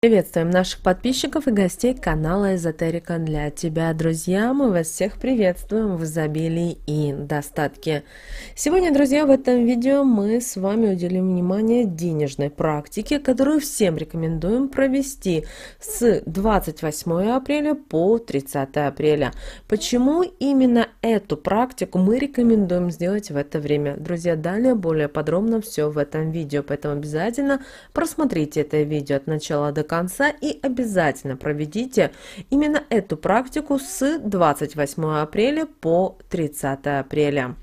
Приветствуем наших подписчиков и гостей канала Эзотерика для тебя, друзья. Мы вас всех приветствуем в изобилии и достатке. Сегодня, друзья, в этом видео мы с вами уделим внимание денежной практике, которую всем рекомендуем провести с 28 апреля по 30 апреля. Почему именно эту практику мы рекомендуем сделать в это время? Друзья, далее более подробно все в этом видео, поэтому обязательно просмотрите это видео от начала до конца и обязательно проведите именно эту практику с 28 апреля по 30 апреля.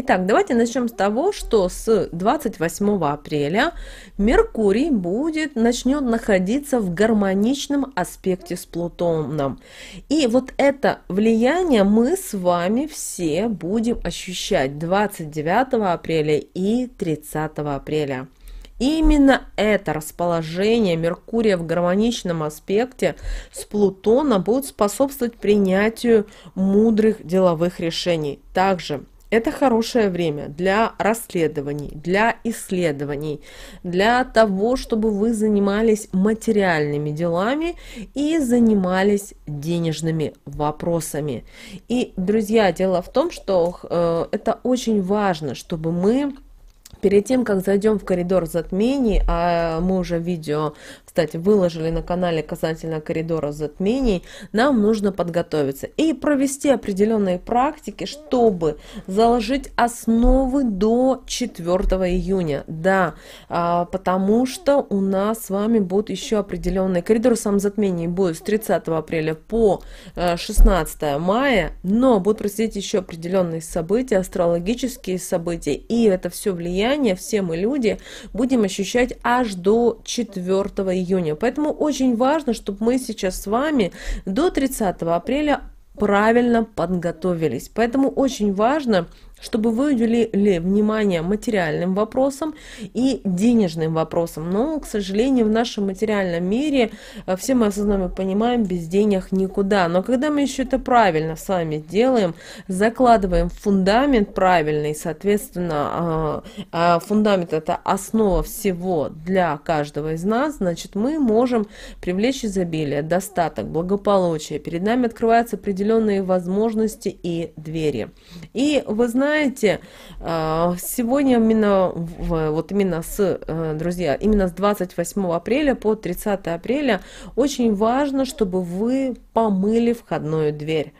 Итак, давайте начнем с того, что с 28 апреля Меркурий будет, начнет находиться в гармоничном аспекте с Плутоном. И вот это влияние мы с вами все будем ощущать 29 апреля и 30 апреля. Именно это расположение Меркурия в гармоничном аспекте с Плутоном будет способствовать принятию мудрых деловых решений. Также это хорошее время для расследований, для исследований, для того, чтобы вы занимались материальными делами и занимались денежными вопросами. И, друзья, дело в том, что э, это очень важно, чтобы мы Перед тем, как зайдем в коридор затмений, а мы уже видео, кстати, выложили на канале касательно коридора затмений, нам нужно подготовиться и провести определенные практики, чтобы заложить основы до 4 июня. Да, а, потому что у нас с вами будет еще определенный коридор сам затмений будет с 30 апреля по 16 э, мая, но будут происходить еще определенные события, астрологические события, и это все влияет влияние все мы люди будем ощущать аж до 4 июня. Поэтому очень важно, чтобы мы сейчас с вами до 30 апреля правильно подготовились. Поэтому очень важно чтобы вы уделили внимание материальным вопросам и денежным вопросам. Но, к сожалению, в нашем материальном мире э, все мы с вами понимаем, без денег никуда. Но когда мы еще это правильно с вами делаем, закладываем фундамент правильный, соответственно, а, а фундамент это основа всего для каждого из нас, значит, мы можем привлечь изобилие, достаток, благополучие. Перед нами открываются определенные возможности и двери. И вы знаете, знаете, а, сегодня именно, вот именно с, э, друзья, именно с 28 апреля по 30 апреля очень важно, чтобы вы помыли входную дверь.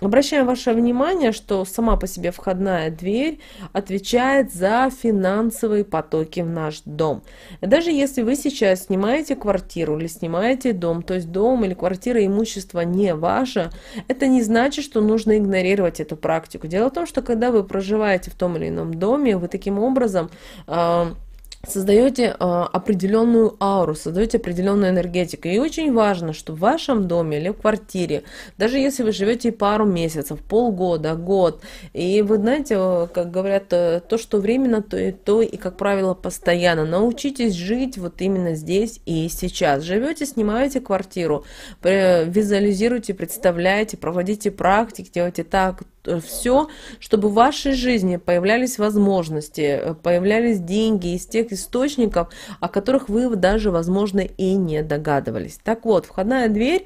Обращаем ваше внимание, что сама по себе входная дверь отвечает за финансовые потоки в наш дом. Даже если вы сейчас снимаете квартиру или снимаете дом, то есть дом или квартира имущество не ваше, это не значит, что нужно игнорировать эту практику. Дело в том, что когда вы проживаете в том или ином доме, вы таким образом... Э, создаете а, определенную ауру, создаете определенную энергетику. И очень важно, что в вашем доме или в квартире, даже если вы живете пару месяцев, полгода, год, и вы знаете, как говорят, э, то, что временно, то и то, и, как правило, постоянно. Научитесь жить вот именно здесь и сейчас. Живете, снимаете квартиру, визуализируйте, представляете, проводите практики, делайте так, э, все, чтобы в вашей жизни появлялись возможности, э, появлялись деньги из тех источников, о которых вы даже, возможно, и не догадывались. Так вот, входная дверь,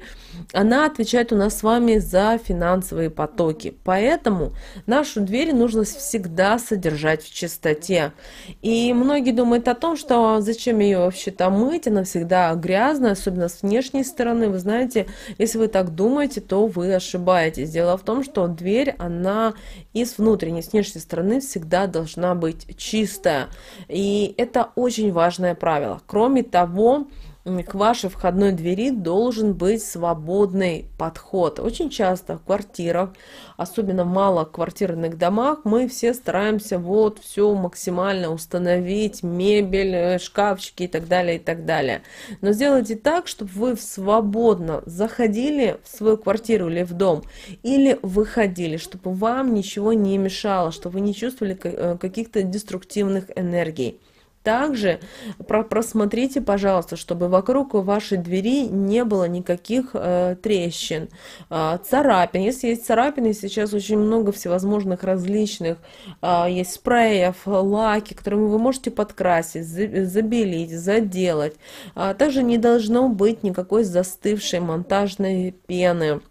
она отвечает у нас с вами за финансовые потоки. Поэтому нашу дверь нужно всегда содержать в чистоте. И многие думают о том, что зачем ее вообще там мыть, она всегда грязная, особенно с внешней стороны. Вы знаете, если вы так думаете, то вы ошибаетесь. Дело в том, что дверь, она и с внутренней, и с внешней стороны всегда должна быть чистая. И это это очень важное правило. Кроме того, к вашей входной двери должен быть свободный подход. Очень часто в квартирах, особенно в малоквартирных домах, мы все стараемся вот все максимально установить, мебель, э, шкафчики и так далее, и так далее. Но сделайте так, чтобы вы свободно заходили в свою квартиру или в дом, или выходили, чтобы вам ничего не мешало, чтобы вы не чувствовали э, каких-то деструктивных энергий. Также просмотрите, пожалуйста, чтобы вокруг вашей двери не было никаких э, трещин, э, царапин. Если есть царапины, сейчас очень много всевозможных различных, э, есть спреев, лаки, которыми вы можете подкрасить, забелить, заделать. А также не должно быть никакой застывшей монтажной пены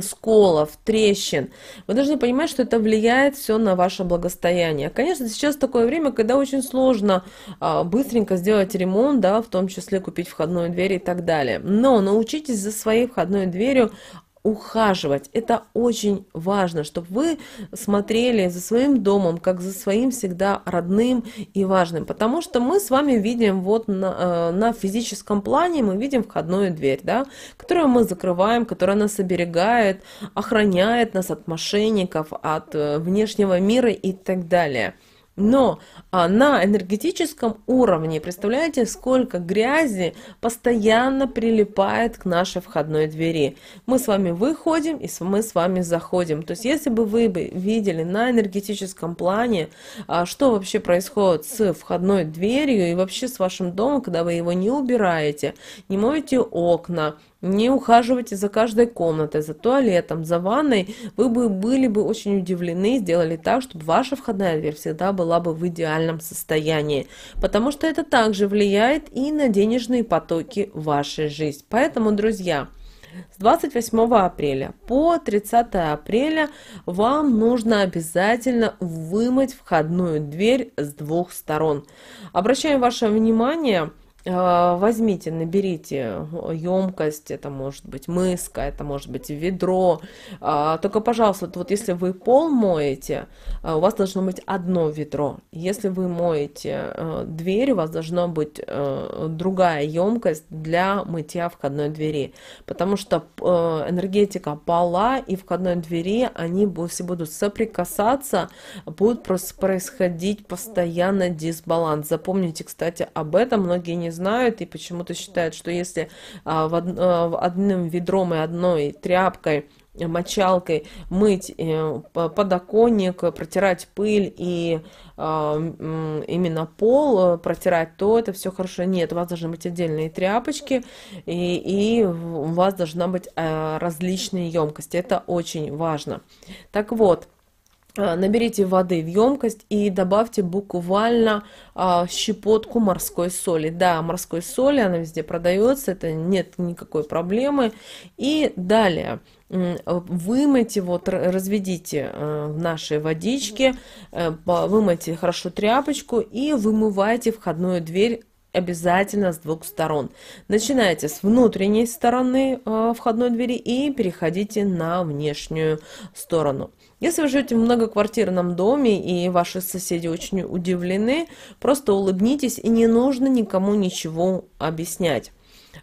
сколов, трещин. Вы должны понимать, что это влияет все на ваше благосостояние. Конечно, сейчас такое время, когда очень сложно э, быстренько сделать ремонт, да, в том числе купить входную дверь и так далее. Но научитесь за своей входной дверью ухаживать. Это очень важно, чтобы вы смотрели за своим домом, как за своим всегда родным и важным. Потому что мы с вами видим вот на, э, на физическом плане, мы видим входную дверь, да, которую мы закрываем, которая нас оберегает, охраняет нас от мошенников, от э, внешнего мира и так далее. Но а, на энергетическом уровне, представляете, сколько грязи постоянно прилипает к нашей входной двери. Мы с вами выходим и мы с вами заходим. То есть, если бы вы бы видели на энергетическом плане, а, что вообще происходит с входной дверью и вообще с вашим домом, когда вы его не убираете, не моете окна, не ухаживайте за каждой комнатой, за туалетом, за ванной, вы бы были бы очень удивлены, сделали так, чтобы ваша входная дверь всегда была бы в идеальном состоянии, потому что это также влияет и на денежные потоки в вашей жизни. Поэтому, друзья, с 28 апреля по 30 апреля вам нужно обязательно вымыть входную дверь с двух сторон. Обращаем ваше внимание а, возьмите, наберите емкость, это может быть мыска, это может быть ведро. А, только, пожалуйста, вот если вы пол моете, а, у вас должно быть одно ведро. Если вы моете дверь, у вас должна быть другая емкость для мытья входной двери. Потому что энергетика пола и входной двери, они все будут соприкасаться, будет происходить постоянно дисбаланс. Запомните, кстати, об этом многие не знают и почему-то считают, что если а, в од, а, одним ведром и одной тряпкой э, мочалкой мыть э, подоконник, протирать пыль и а, именно пол э, протирать, то это все хорошо. Нет, у вас должны быть отдельные тряпочки и, и у вас должна быть а, различные емкости. Это очень важно. Так вот, Э, наберите воды в емкость и добавьте буквально а, щепотку морской соли. Да, морской соли, она везде продается, это нет никакой проблемы. И далее вымойте, вот разведите э, в нашей водичке, э, вымойте хорошо тряпочку и вымывайте входную дверь обязательно с двух сторон. Начинайте с внутренней стороны э, входной двери и переходите на внешнюю сторону. Если вы живете в многоквартирном доме и ваши соседи очень удивлены, просто улыбнитесь и не нужно никому ничего объяснять.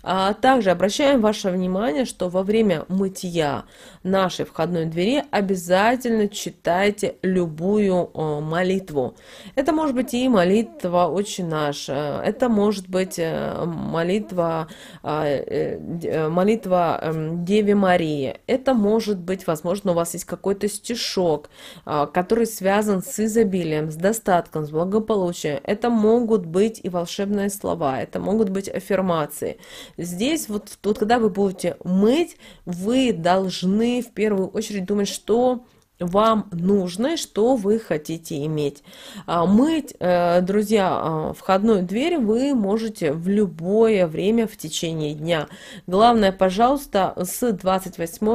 А также обращаем ваше внимание, что во время мытья нашей входной двери обязательно читайте любую э, молитву. Это может быть и молитва очень наша, э, это может быть э, молитва, молитва эм, Деви Марии, это может быть, возможно, у вас есть какой-то стишок, который связан с изобилием, с достатком, с благополучием. Это могут быть и волшебные слова, это могут быть аффирмации – Здесь вот, вот когда вы будете мыть, вы должны в первую очередь думать, что вам нужно, что вы хотите иметь. А, мыть, э, друзья, а, входную дверь вы можете в любое время в течение дня. Главное, пожалуйста, с 28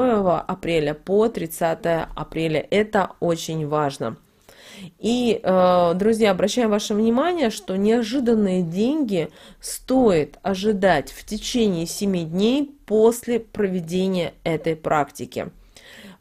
апреля по 30 апреля. Это очень важно. И, э, друзья, обращаем ваше внимание, что неожиданные деньги стоит ожидать в течение 7 дней после проведения этой практики.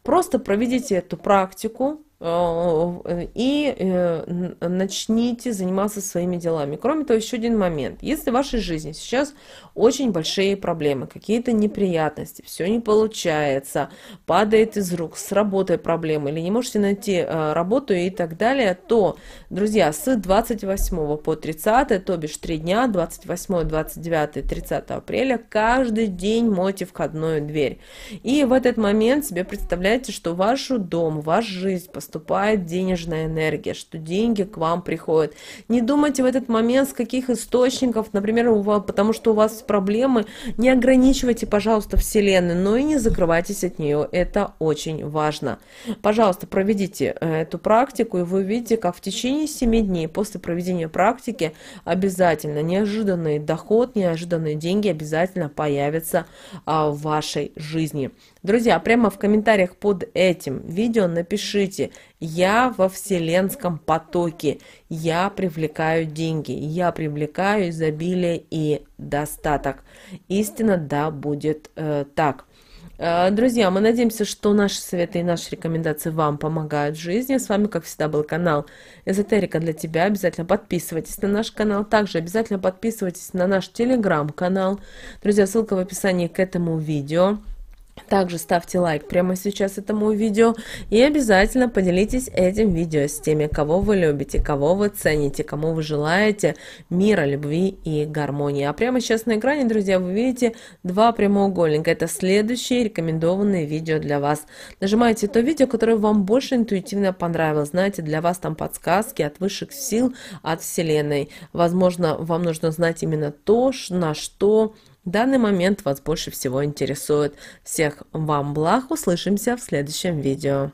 Просто проведите эту практику, Э, э, и э, начните заниматься своими делами. Кроме того, еще один момент. Если в вашей жизни сейчас очень большие проблемы, какие-то неприятности, все не получается, падает из рук, с работой проблемы, или не можете найти работу и так далее, то, друзья, с 28 по 30, то бишь 3 дня, 28, 29, 30 апреля, каждый день мойте входную дверь. И в этот момент себе представляете, что вашу дом, ваша жизнь постоянно поступает денежная энергия, что деньги к вам приходят. Не думайте в этот момент, с каких источников, например, у вас, потому что у вас проблемы, не ограничивайте, пожалуйста, Вселенную, но и не закрывайтесь от нее, это очень важно. Пожалуйста, проведите э, эту практику, и вы увидите, как в течение 7 дней после проведения практики обязательно неожиданный доход, неожиданные деньги обязательно появятся а, в вашей жизни. Друзья, прямо в комментариях под этим видео напишите «Я во вселенском потоке, я привлекаю деньги, я привлекаю изобилие и достаток». Истина, да, будет э, так. Э, друзья, мы надеемся, что наши советы и наши рекомендации вам помогают в жизни. С вами, как всегда, был канал Эзотерика для тебя. Обязательно подписывайтесь на наш канал. Также обязательно подписывайтесь на наш телеграм-канал. Друзья, ссылка в описании к этому видео. Также ставьте лайк прямо сейчас этому видео и обязательно поделитесь этим видео с теми, кого вы любите, кого вы цените, кому вы желаете мира, любви и гармонии. А прямо сейчас на экране, друзья, вы видите два прямоугольника. Это следующие рекомендованные видео для вас. Нажимайте то видео, которое вам больше интуитивно понравилось. Знаете, для вас там подсказки от высших сил, от Вселенной. Возможно, вам нужно знать именно то, на что данный момент вас больше всего интересует. Всех вам благ, услышимся в следующем видео.